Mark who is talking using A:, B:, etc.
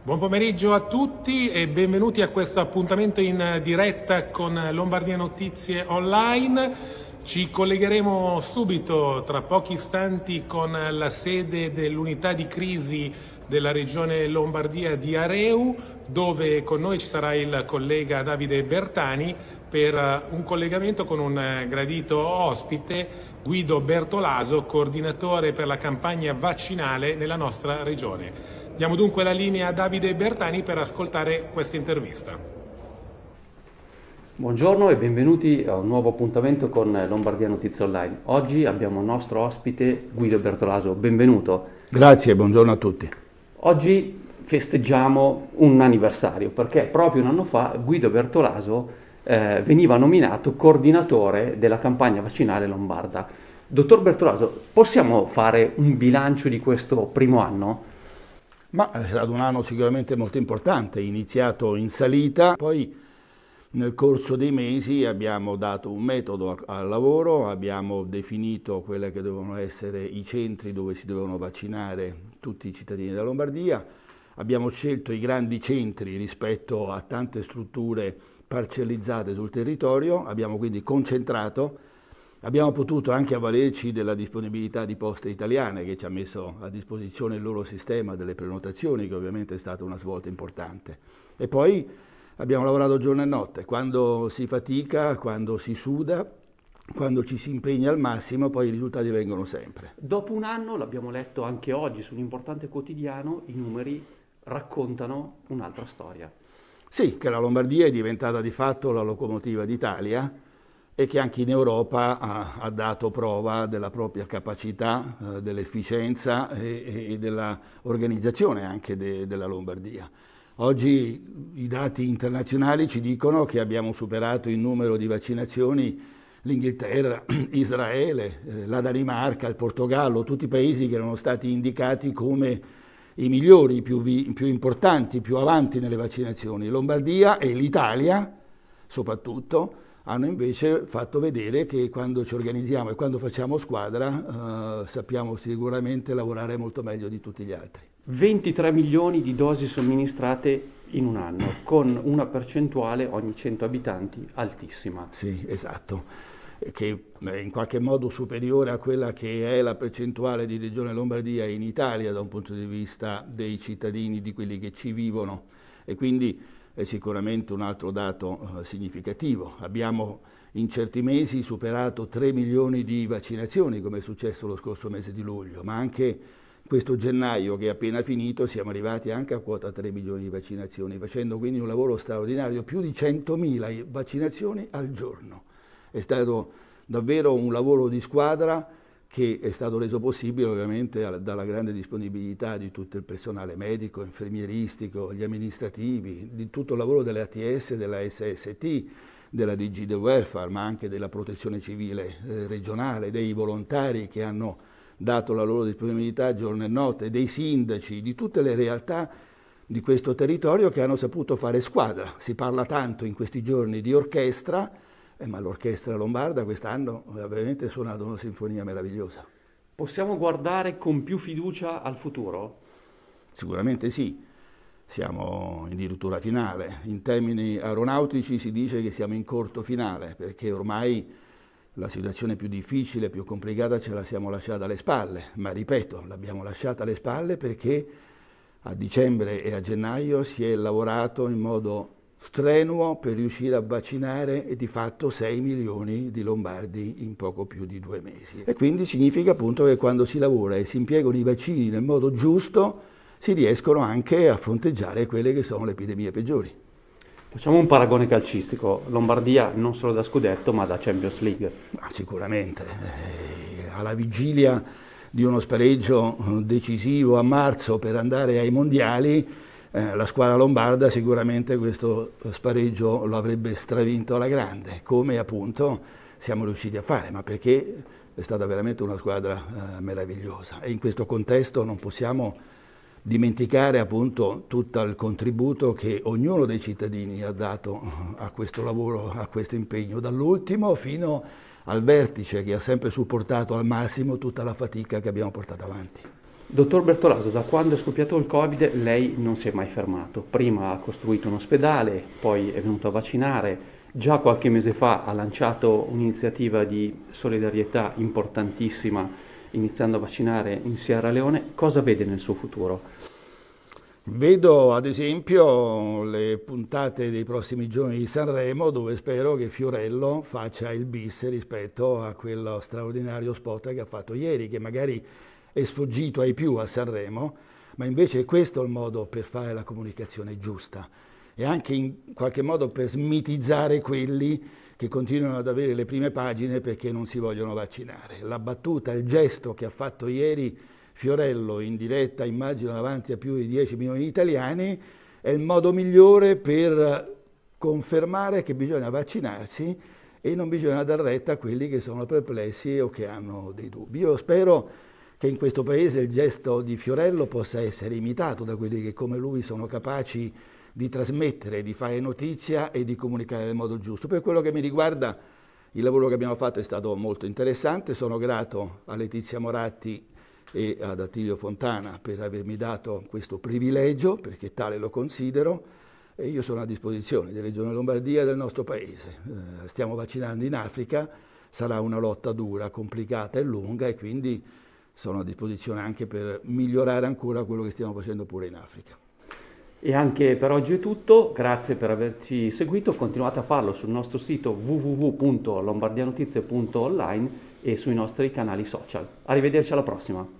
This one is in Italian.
A: Buon pomeriggio a tutti e benvenuti a questo appuntamento in diretta con Lombardia Notizie Online. Ci collegheremo subito tra pochi istanti con la sede dell'unità di crisi della regione Lombardia di Areu, dove con noi ci sarà il collega Davide Bertani per eh, un collegamento con un eh, gradito ospite, Guido Bertolaso, coordinatore per la campagna vaccinale nella nostra regione. Diamo dunque la linea a Davide Bertani per ascoltare questa intervista. Buongiorno e benvenuti a un nuovo appuntamento con Lombardia Notizie Online. Oggi abbiamo il nostro ospite Guido Bertolaso, benvenuto. Grazie, buongiorno a tutti. Oggi festeggiamo un anniversario perché proprio un anno fa Guido Bertolaso eh, veniva nominato coordinatore della campagna vaccinale lombarda. Dottor Bertolaso,
B: possiamo fare un bilancio di questo primo anno? Ma è eh, stato un anno sicuramente molto importante, iniziato in salita, poi nel corso dei mesi abbiamo dato un metodo al lavoro, abbiamo definito quelli che dovevano essere i centri dove si dovevano vaccinare tutti i cittadini della Lombardia, abbiamo scelto i grandi centri rispetto a tante strutture parcellizzate sul territorio, abbiamo quindi concentrato, abbiamo potuto anche avvalerci della disponibilità di poste italiane che ci ha messo a disposizione il loro sistema delle prenotazioni che ovviamente è stata una svolta importante. E poi abbiamo lavorato giorno e notte, quando si fatica, quando si suda, quando ci si impegna al massimo, poi i risultati vengono sempre.
A: Dopo un anno, l'abbiamo letto anche oggi su un importante quotidiano, i numeri raccontano
B: un'altra storia. Sì, che la Lombardia è diventata di fatto la locomotiva d'Italia e che anche in Europa ha, ha dato prova della propria capacità, eh, dell'efficienza e, e dell'organizzazione anche de, della Lombardia. Oggi i dati internazionali ci dicono che abbiamo superato in numero di vaccinazioni l'Inghilterra, Israele, eh, la Danimarca, il Portogallo, tutti i paesi che erano stati indicati come i migliori, i più, più importanti, più avanti nelle vaccinazioni. Lombardia e l'Italia soprattutto hanno invece fatto vedere che quando ci organizziamo e quando facciamo squadra eh, sappiamo sicuramente lavorare molto meglio di tutti gli altri. 23 milioni di dosi somministrate in un anno, con una percentuale ogni 100 abitanti altissima. Sì, esatto che è eh, in qualche modo superiore a quella che è la percentuale di Regione Lombardia in Italia da un punto di vista dei cittadini, di quelli che ci vivono. E quindi è sicuramente un altro dato eh, significativo. Abbiamo in certi mesi superato 3 milioni di vaccinazioni, come è successo lo scorso mese di luglio, ma anche questo gennaio che è appena finito siamo arrivati anche a quota 3 milioni di vaccinazioni, facendo quindi un lavoro straordinario, più di 100.000 vaccinazioni al giorno. È stato davvero un lavoro di squadra che è stato reso possibile ovviamente dalla grande disponibilità di tutto il personale medico, infermieristico, gli amministrativi, di tutto il lavoro delle ATS, della SST, della DG del Welfare, ma anche della protezione civile eh, regionale, dei volontari che hanno dato la loro disponibilità giorno e notte, dei sindaci, di tutte le realtà di questo territorio che hanno saputo fare squadra. Si parla tanto in questi giorni di orchestra, eh, ma l'orchestra lombarda quest'anno ha veramente suonato una sinfonia meravigliosa. Possiamo guardare con più fiducia al futuro? Sicuramente sì. Siamo in addirittura finale. In termini aeronautici si dice che siamo in corto finale perché ormai la situazione più difficile, più complicata ce la siamo lasciata alle spalle, ma ripeto, l'abbiamo lasciata alle spalle perché a dicembre e a gennaio si è lavorato in modo strenuo per riuscire a vaccinare di fatto 6 milioni di lombardi in poco più di due mesi. E quindi significa appunto che quando si lavora e si impiegano i vaccini nel modo giusto, si riescono anche a fronteggiare quelle che sono le epidemie peggiori. Facciamo un paragone calcistico, Lombardia non solo da scudetto ma da Champions League. Ah, sicuramente, eh, alla vigilia di uno spareggio eh, decisivo a marzo per andare ai mondiali, eh, la squadra lombarda sicuramente questo spareggio lo avrebbe stravinto alla grande, come appunto siamo riusciti a fare, ma perché è stata veramente una squadra eh, meravigliosa e in questo contesto non possiamo dimenticare appunto tutto il contributo che ognuno dei cittadini ha dato eh, a questo lavoro, a questo impegno, dall'ultimo fino al vertice che ha sempre supportato al massimo tutta la fatica che abbiamo portato avanti. Dottor Bertolaso, da quando è scoppiato il Covid lei non si
A: è mai fermato. Prima ha costruito un ospedale, poi è venuto a vaccinare, già qualche mese fa ha lanciato un'iniziativa di solidarietà importantissima
B: iniziando a vaccinare in Sierra Leone. Cosa vede nel suo futuro? Vedo ad esempio le puntate dei prossimi giorni di Sanremo dove spero che Fiorello faccia il bis rispetto a quello straordinario spot che ha fatto ieri, che magari è sfuggito ai più a Sanremo, ma invece è questo il modo per fare la comunicazione giusta e anche in qualche modo per smitizzare quelli che continuano ad avere le prime pagine perché non si vogliono vaccinare. La battuta, il gesto che ha fatto ieri Fiorello in diretta, immagino davanti a più di 10 milioni di italiani, è il modo migliore per confermare che bisogna vaccinarsi e non bisogna dar retta a quelli che sono perplessi o che hanno dei dubbi. Io spero che in questo paese il gesto di Fiorello possa essere imitato da quelli che come lui sono capaci di trasmettere, di fare notizia e di comunicare nel modo giusto. Per quello che mi riguarda, il lavoro che abbiamo fatto è stato molto interessante, sono grato a Letizia Moratti e ad Attilio Fontana per avermi dato questo privilegio, perché tale lo considero, e io sono a disposizione della Regione Lombardia e del nostro Paese. Eh, stiamo vaccinando in Africa, sarà una lotta dura, complicata e lunga e quindi sono a disposizione anche per migliorare ancora quello che stiamo facendo pure in Africa. E anche per oggi è tutto, grazie per averci seguito, continuate a farlo sul nostro sito
A: www.lombardianotizie.online e sui nostri canali social. Arrivederci
B: alla prossima!